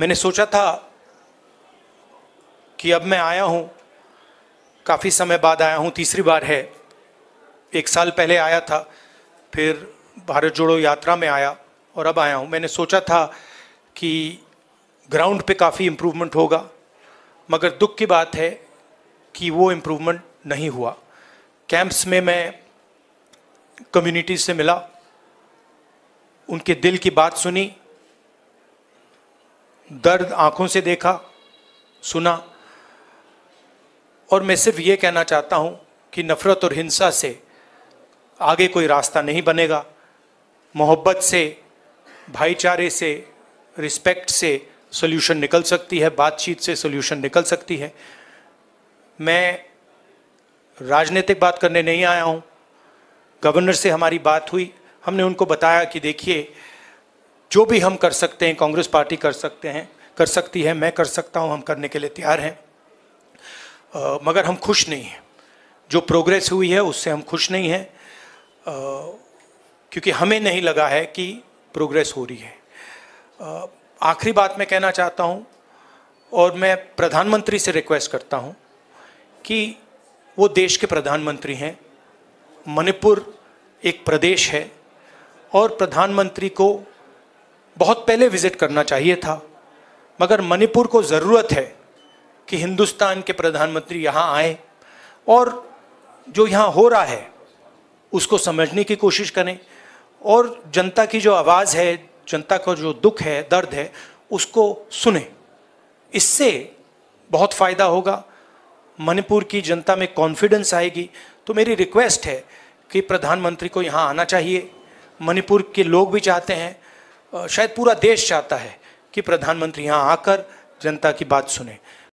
मैंने सोचा था कि अब मैं आया हूँ काफ़ी समय बाद आया हूँ तीसरी बार है एक साल पहले आया था फिर भारत जोड़ो यात्रा में आया और अब आया हूँ मैंने सोचा था कि ग्राउंड पे काफ़ी इम्प्रूवमेंट होगा मगर दुख की बात है कि वो इम्प्रूवमेंट नहीं हुआ कैंप्स में मैं कम्युनिटी से मिला उनके दिल की बात सुनी दर्द आंखों से देखा सुना और मैं सिर्फ ये कहना चाहता हूँ कि नफ़रत और हिंसा से आगे कोई रास्ता नहीं बनेगा मोहब्बत से भाईचारे से रिस्पेक्ट से सोल्यूशन निकल सकती है बातचीत से सोल्यूशन निकल सकती है मैं राजनीतिक बात करने नहीं आया हूँ गवर्नर से हमारी बात हुई हमने उनको बताया कि देखिए जो भी हम कर सकते हैं कांग्रेस पार्टी कर सकते हैं कर सकती है मैं कर सकता हूं हम करने के लिए तैयार हैं मगर हम खुश नहीं हैं जो प्रोग्रेस हुई है उससे हम खुश नहीं हैं क्योंकि हमें नहीं लगा है कि प्रोग्रेस हो रही है आखिरी बात मैं कहना चाहता हूं और मैं प्रधानमंत्री से रिक्वेस्ट करता हूं कि वो देश के प्रधानमंत्री हैं मणिपुर एक प्रदेश है और प्रधानमंत्री को बहुत पहले विजिट करना चाहिए था मगर मणिपुर को ज़रूरत है कि हिंदुस्तान के प्रधानमंत्री यहाँ आए और जो यहाँ हो रहा है उसको समझने की कोशिश करें और जनता की जो आवाज़ है जनता का जो दुख है दर्द है उसको सुने इससे बहुत फ़ायदा होगा मणिपुर की जनता में कॉन्फिडेंस आएगी तो मेरी रिक्वेस्ट है कि प्रधानमंत्री को यहाँ आना चाहिए मणिपुर के लोग भी चाहते हैं शायद पूरा देश चाहता है कि प्रधानमंत्री यहाँ आकर जनता की बात सुने